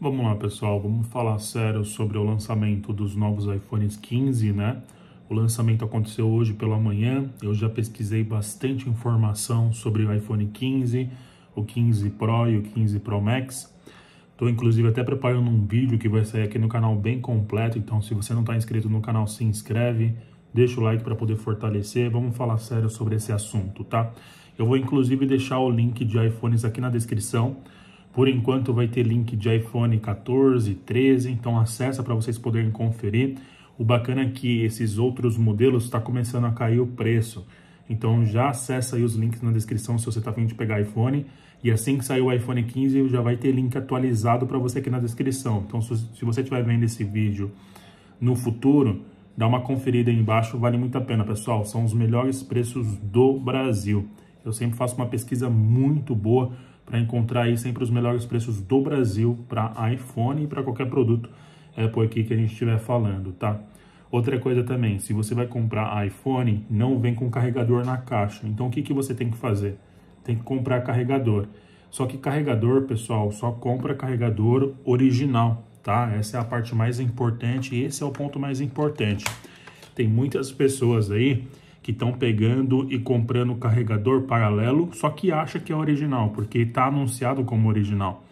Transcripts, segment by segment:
Vamos lá, pessoal, vamos falar sério sobre o lançamento dos novos iPhones 15, né? O lançamento aconteceu hoje pela manhã. Eu já pesquisei bastante informação sobre o iPhone 15, o 15 Pro e o 15 Pro Max. Estou inclusive até preparando um vídeo que vai sair aqui no canal bem completo, então se você não está inscrito no canal, se inscreve, deixa o like para poder fortalecer. Vamos falar sério sobre esse assunto, tá? Eu vou inclusive deixar o link de iPhones aqui na descrição. Por enquanto vai ter link de iPhone 14, 13, então acessa para vocês poderem conferir. O bacana é que esses outros modelos está começando a cair o preço. Então já acessa aí os links na descrição se você está vindo de pegar iPhone. E assim que sair o iPhone 15, já vai ter link atualizado para você aqui na descrição. Então se você estiver vendo esse vídeo no futuro, dá uma conferida aí embaixo, vale muito a pena, pessoal. São os melhores preços do Brasil. Eu sempre faço uma pesquisa muito boa para encontrar aí sempre os melhores preços do Brasil para iPhone e para qualquer produto Apple aqui que a gente estiver falando, tá? Outra coisa também, se você vai comprar iPhone, não vem com carregador na caixa. Então o que, que você tem que fazer? Tem que comprar carregador. Só que carregador, pessoal, só compra carregador original, tá? Essa é a parte mais importante e esse é o ponto mais importante. Tem muitas pessoas aí que estão pegando e comprando carregador paralelo, só que acha que é original, porque está anunciado como original.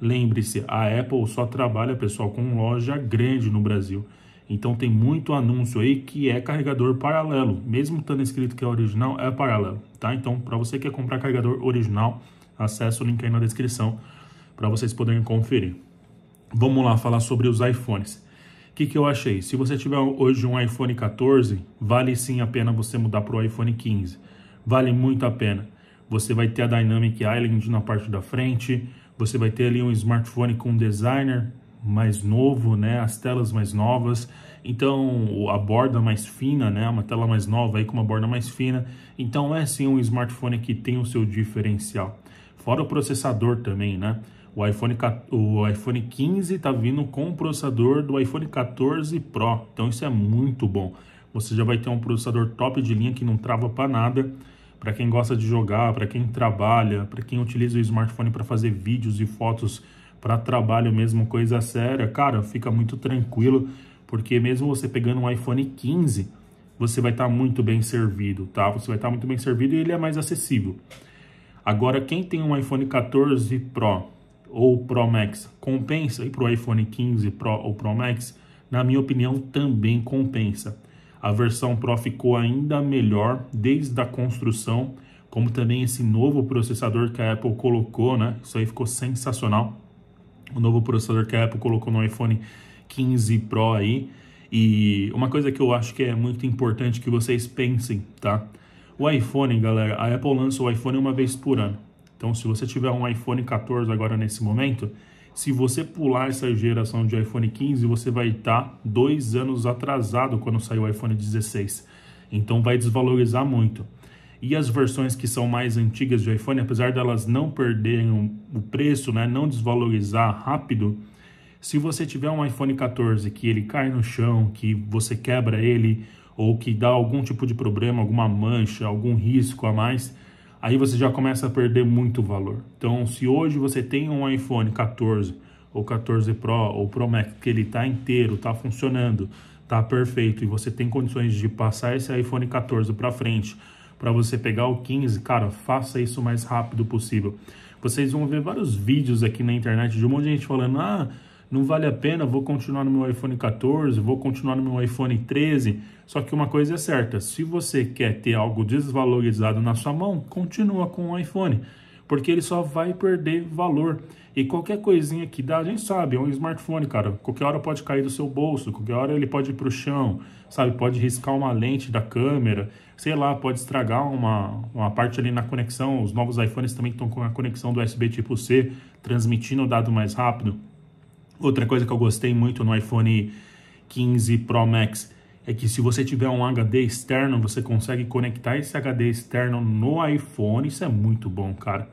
Lembre-se, a Apple só trabalha, pessoal, com loja grande no Brasil. Então tem muito anúncio aí que é carregador paralelo, mesmo estando escrito que é original, é paralelo, tá? Então, para você que quer comprar carregador original, acesse o link aí na descrição para vocês poderem conferir. Vamos lá falar sobre os iPhones. O que, que eu achei? Se você tiver hoje um iPhone 14, vale sim a pena você mudar para o iPhone 15. Vale muito a pena. Você vai ter a Dynamic Island na parte da frente, você vai ter ali um smartphone com um designer mais novo, né? As telas mais novas. Então, a borda mais fina, né? Uma tela mais nova aí com uma borda mais fina. Então, é sim um smartphone que tem o seu diferencial. Fora o processador também, né? O iPhone, o iPhone 15 está vindo com o processador do iPhone 14 Pro, então isso é muito bom. Você já vai ter um processador top de linha que não trava para nada. Para quem gosta de jogar, para quem trabalha, para quem utiliza o smartphone para fazer vídeos e fotos para trabalho mesmo, coisa séria, cara, fica muito tranquilo, porque mesmo você pegando um iPhone 15, você vai estar tá muito bem servido, tá? Você vai estar tá muito bem servido e ele é mais acessível. Agora, quem tem um iPhone 14 Pro ou Pro Max compensa, e para o iPhone 15 Pro ou Pro Max, na minha opinião, também compensa. A versão Pro ficou ainda melhor desde a construção, como também esse novo processador que a Apple colocou, né? Isso aí ficou sensacional. O novo processador que a Apple colocou no iPhone 15 Pro aí. E uma coisa que eu acho que é muito importante que vocês pensem, tá? O iPhone, galera, a Apple lança o iPhone uma vez por ano. Então, se você tiver um iPhone 14 agora nesse momento, se você pular essa geração de iPhone 15, você vai estar dois anos atrasado quando sair o iPhone 16. Então vai desvalorizar muito. E as versões que são mais antigas de iPhone, apesar delas não perderem o preço, né, não desvalorizar rápido, se você tiver um iPhone 14 que ele cai no chão, que você quebra ele, ou que dá algum tipo de problema, alguma mancha, algum risco a mais, aí você já começa a perder muito valor. Então, se hoje você tem um iPhone 14 ou 14 Pro ou Pro Max que ele está inteiro, está funcionando, está perfeito e você tem condições de passar esse iPhone 14 para frente para você pegar o 15, cara, faça isso o mais rápido possível. Vocês vão ver vários vídeos aqui na internet de um monte de gente falando: "Ah, não vale a pena, vou continuar no meu iPhone 14, vou continuar no meu iPhone 13. Só que uma coisa é certa, se você quer ter algo desvalorizado na sua mão, continua com o iPhone, porque ele só vai perder valor. E qualquer coisinha que dá, a gente sabe, é um smartphone, cara. Qualquer hora pode cair do seu bolso, qualquer hora ele pode ir para o chão, sabe? Pode riscar uma lente da câmera, sei lá, pode estragar uma, uma parte ali na conexão. Os novos iPhones também estão com a conexão do USB tipo C, transmitindo o dado mais rápido. Outra coisa que eu gostei muito no iPhone 15 Pro Max é que se você tiver um HD externo, você consegue conectar esse HD externo no iPhone. Isso é muito bom, cara.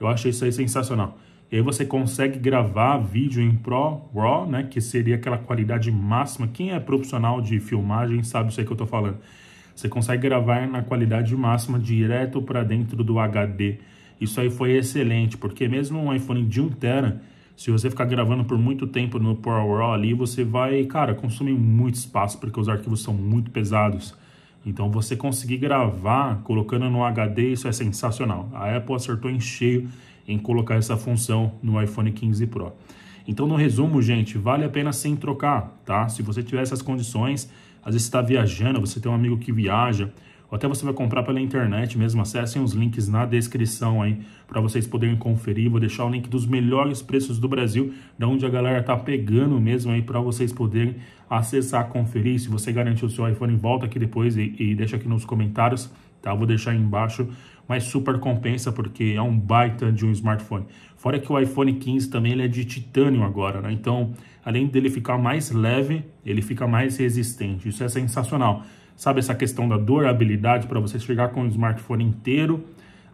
Eu acho isso aí sensacional. E aí você consegue gravar vídeo em Pro RAW, né? Que seria aquela qualidade máxima. Quem é profissional de filmagem sabe isso aí que eu tô falando. Você consegue gravar na qualidade máxima direto para dentro do HD. Isso aí foi excelente, porque mesmo um iPhone de 1 tera se você ficar gravando por muito tempo no Power Raw ali, você vai, cara, consumir muito espaço, porque os arquivos são muito pesados. Então você conseguir gravar colocando no HD, isso é sensacional. A Apple acertou em cheio em colocar essa função no iPhone 15 Pro. Então, no resumo, gente, vale a pena sim trocar, tá? Se você tiver essas condições, às vezes está viajando, você tem um amigo que viaja, ou até você vai comprar pela internet mesmo, acessem os links na descrição aí para vocês poderem conferir. Vou deixar o link dos melhores preços do Brasil, da onde a galera tá pegando mesmo aí para vocês poderem acessar, conferir. Se você garantiu o seu iPhone, volta aqui depois e, e deixa aqui nos comentários tá? Vou deixar aí embaixo, mas super compensa porque é um baita de um smartphone. Fora que o iPhone 15 também ele é de titânio agora, né? Então, além dele ficar mais leve, ele fica mais resistente. Isso é sensacional. Sabe essa questão da durabilidade para você chegar com o smartphone inteiro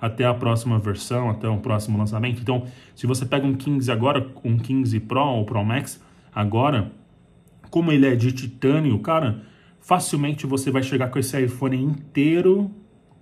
até a próxima versão, até o próximo lançamento. Então, se você pega um 15 agora, um 15 Pro ou Pro Max agora, como ele é de titânio, cara, facilmente você vai chegar com esse iPhone inteiro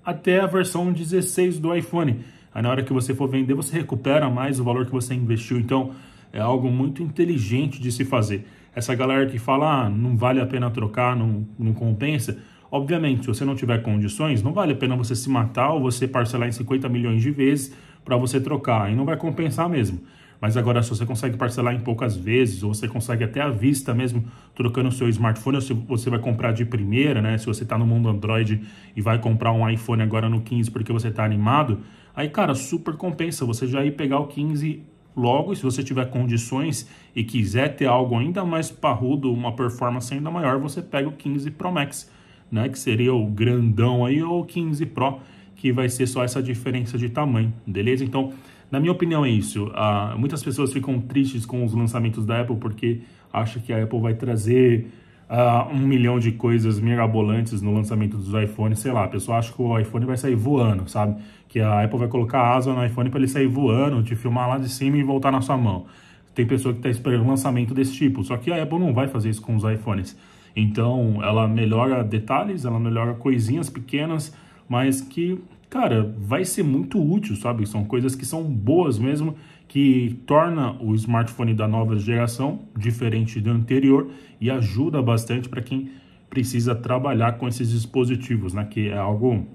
até a versão 16 do iPhone. Aí na hora que você for vender, você recupera mais o valor que você investiu. Então, é algo muito inteligente de se fazer. Essa galera que fala, ah, não vale a pena trocar, não, não compensa, Obviamente, se você não tiver condições, não vale a pena você se matar ou você parcelar em 50 milhões de vezes para você trocar, e não vai compensar mesmo. Mas agora, se você consegue parcelar em poucas vezes, ou você consegue até à vista mesmo, trocando o seu smartphone, ou se você vai comprar de primeira, né? Se você está no mundo Android e vai comprar um iPhone agora no 15 porque você está animado, aí, cara, super compensa você já ir pegar o 15 logo, se você tiver condições e quiser ter algo ainda mais parrudo, uma performance ainda maior, você pega o 15 Pro Max né, que seria o grandão aí, ou o 15 Pro, que vai ser só essa diferença de tamanho, beleza? Então, na minha opinião é isso. Ah, muitas pessoas ficam tristes com os lançamentos da Apple porque acham que a Apple vai trazer ah, um milhão de coisas mirabolantes no lançamento dos iPhones, sei lá. A pessoa acha que o iPhone vai sair voando, sabe? Que a Apple vai colocar asa no iPhone para ele sair voando, te filmar lá de cima e voltar na sua mão. Tem pessoa que está esperando um lançamento desse tipo, só que a Apple não vai fazer isso com os iPhones. Então, ela melhora detalhes, ela melhora coisinhas pequenas, mas que, cara, vai ser muito útil, sabe? São coisas que são boas mesmo, que torna o smartphone da nova geração diferente do anterior e ajuda bastante para quem precisa trabalhar com esses dispositivos, né? Que é algo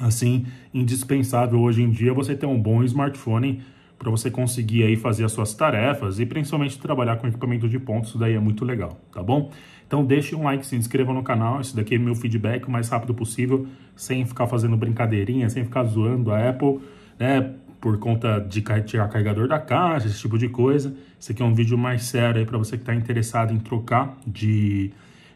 assim indispensável hoje em dia você ter um bom smartphone para você conseguir aí fazer as suas tarefas e principalmente trabalhar com equipamento de pontos, isso daí é muito legal, tá bom? Então deixe um like, se inscreva no canal, isso daqui é meu feedback o mais rápido possível, sem ficar fazendo brincadeirinha, sem ficar zoando a Apple, né? Por conta de tirar carregador da caixa, esse tipo de coisa. Esse aqui é um vídeo mais sério aí para você que está interessado em trocar de,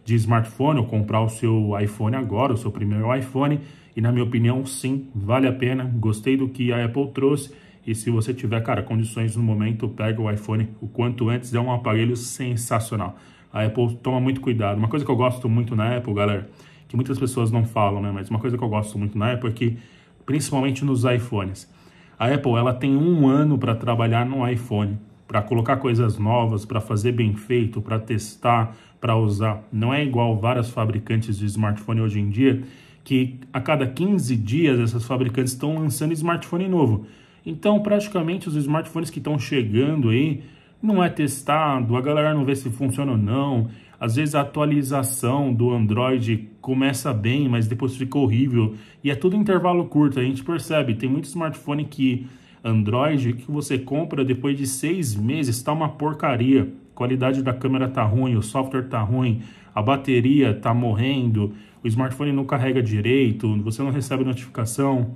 de smartphone ou comprar o seu iPhone agora, o seu primeiro iPhone. E na minha opinião, sim, vale a pena. Gostei do que a Apple trouxe. E se você tiver, cara, condições no momento, pega o iPhone o quanto antes. É um aparelho sensacional a Apple toma muito cuidado. Uma coisa que eu gosto muito na Apple, galera, que muitas pessoas não falam, né? Mas uma coisa que eu gosto muito na Apple é que, principalmente nos iPhones, a Apple ela tem um ano para trabalhar no iPhone, para colocar coisas novas, para fazer bem feito, para testar, para usar. Não é igual várias fabricantes de smartphone hoje em dia, que a cada 15 dias essas fabricantes estão lançando smartphone novo. Então, praticamente os smartphones que estão chegando aí não é testado, a galera não vê se funciona ou não. Às vezes a atualização do Android começa bem, mas depois fica horrível. E é tudo intervalo curto, a gente percebe. Tem muito smartphone que Android que você compra depois de seis meses está uma porcaria. A qualidade da câmera tá ruim, o software tá ruim, a bateria tá morrendo, o smartphone não carrega direito, você não recebe notificação.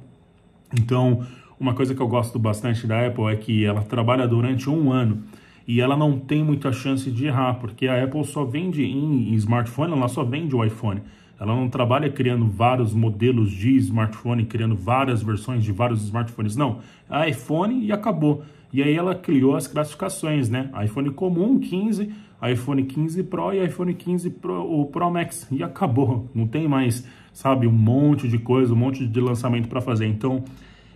Então, uma coisa que eu gosto bastante da Apple é que ela trabalha durante um ano e ela não tem muita chance de errar, porque a Apple só vende em, smartphone, ela só vende o iPhone. Ela não trabalha criando vários modelos de smartphone, criando várias versões de vários smartphones. Não, é iPhone e acabou. E aí ela criou as classificações, né? iPhone comum 15, iPhone 15 Pro e iPhone 15 Pro, Pro Max. E acabou. Não tem mais, sabe, um monte de coisa, um monte de lançamento para fazer. Então,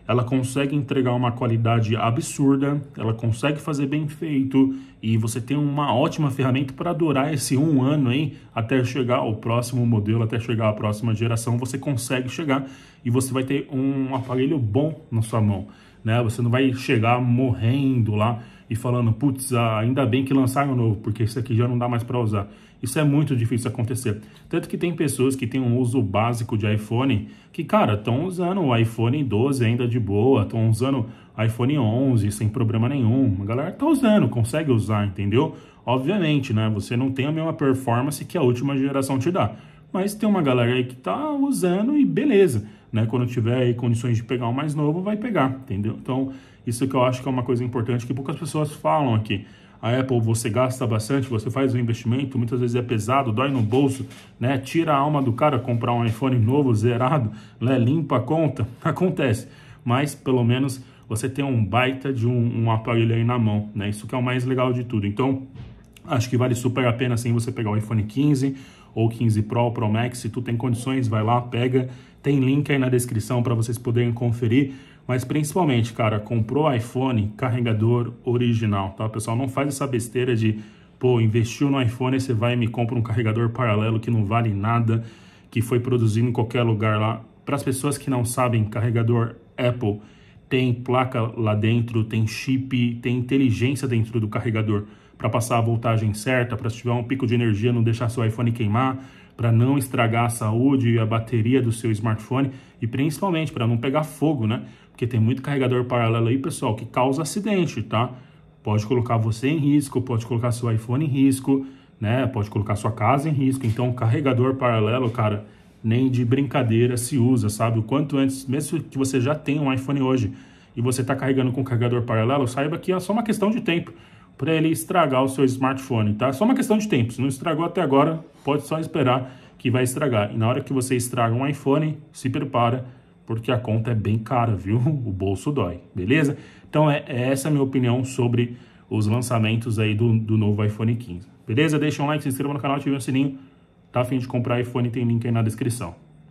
ela consegue entregar uma qualidade absurda, ela consegue fazer bem feito e você tem uma ótima ferramenta para durar esse um ano, hein? Até chegar ao próximo modelo, até chegar à próxima geração, você consegue chegar e você vai ter um aparelho bom na sua mão, né? Você não vai chegar morrendo lá e falando, putz, ah, ainda bem que lançaram novo, porque isso aqui já não dá mais para usar. Isso é muito difícil acontecer. Tanto que tem pessoas que têm um uso básico de iPhone que, cara, estão usando o iPhone 12 ainda de boa, estão usando iPhone 11 sem problema nenhum. A galera tá usando, consegue usar, entendeu? Obviamente, né? Você não tem a mesma performance que a última geração te dá. Mas tem uma galera aí que tá usando e beleza, né? Quando tiver aí condições de pegar o mais novo, vai pegar, entendeu? Então, isso que eu acho que é uma coisa importante que poucas pessoas falam aqui. A Apple você gasta bastante, você faz um investimento, muitas vezes é pesado, dói no bolso, né? Tira a alma do cara comprar um iPhone novo, zerado, né? limpa a conta, acontece. Mas pelo menos você tem um baita de um, um aparelho aí na mão, né? Isso que é o mais legal de tudo. Então, acho que vale super a pena sim você pegar o iPhone 15 ou 15 Pro, Pro Max, se tu tem condições, vai lá, pega. Tem link aí na descrição para vocês poderem conferir. Mas principalmente, cara, comprou iPhone, carregador original, tá? Pessoal, não faz essa besteira de, pô, investiu no iPhone, você vai e me compra um carregador paralelo que não vale nada, que foi produzido em qualquer lugar lá. Para as pessoas que não sabem, carregador Apple tem placa lá dentro, tem chip, tem inteligência dentro do carregador para passar a voltagem certa, para se tiver um pico de energia não deixar seu iPhone queimar, para não estragar a saúde e a bateria do seu smartphone e principalmente para não pegar fogo, né? Porque tem muito carregador paralelo aí, pessoal, que causa acidente, tá? Pode colocar você em risco, pode colocar seu iPhone em risco, né? Pode colocar sua casa em risco. Então, carregador paralelo, cara, nem de brincadeira se usa, sabe? O quanto antes, mesmo que você já tenha um iPhone hoje e você está carregando com carregador paralelo, saiba que é só uma questão de tempo para ele estragar o seu smartphone, tá? Só uma questão de tempo. Se não estragou até agora, pode só esperar que vai estragar. E na hora que você estraga um iPhone, se prepara, porque a conta é bem cara, viu? O bolso dói, beleza? Então é, é essa a minha opinião sobre os lançamentos aí do, do novo iPhone 15. Beleza? Deixa um like, se inscreva no canal, ative o sininho. Tá a fim de comprar iPhone, tem link aí na descrição.